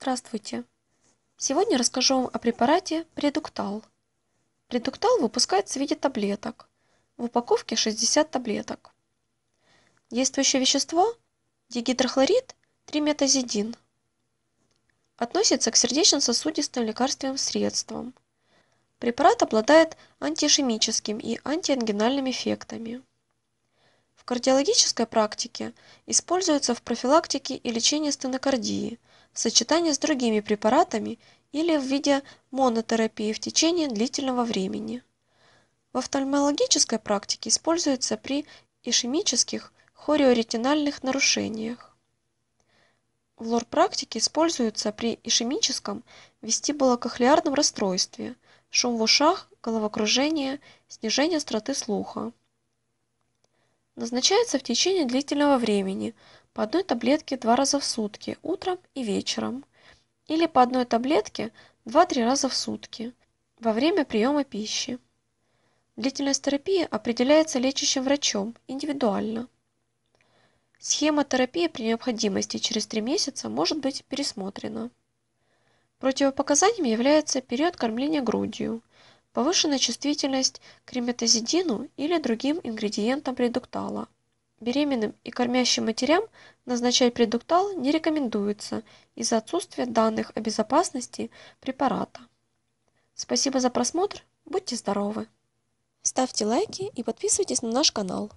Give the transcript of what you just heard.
Здравствуйте! Сегодня расскажу вам о препарате Предуктал. Предуктал выпускается в виде таблеток. В упаковке 60 таблеток. Действующее вещество – дигидрохлорид, триметазидин. Относится к сердечно-сосудистым лекарственным средствам. Препарат обладает антишемическим и антиангинальным эффектами кардиологической практике используется в профилактике и лечении стенокардии в сочетании с другими препаратами или в виде монотерапии в течение длительного времени. В офтальмологической практике используется при ишемических хориоретинальных нарушениях. В лор-практике используется при ишемическом вестибулокохлеарном расстройстве, шум в ушах, головокружение, снижение остроты слуха. Назначается в течение длительного времени по одной таблетке два раза в сутки, утром и вечером, или по одной таблетке 2-3 раза в сутки во время приема пищи. Длительность терапии определяется лечащим врачом индивидуально. Схема терапии при необходимости через 3 месяца может быть пересмотрена. Противопоказанием является период кормления грудью повышенная чувствительность к реметазидину или другим ингредиентам предуктала. Беременным и кормящим матерям назначать предуктал не рекомендуется из-за отсутствия данных о безопасности препарата. Спасибо за просмотр, будьте здоровы! Ставьте лайки и подписывайтесь на наш канал.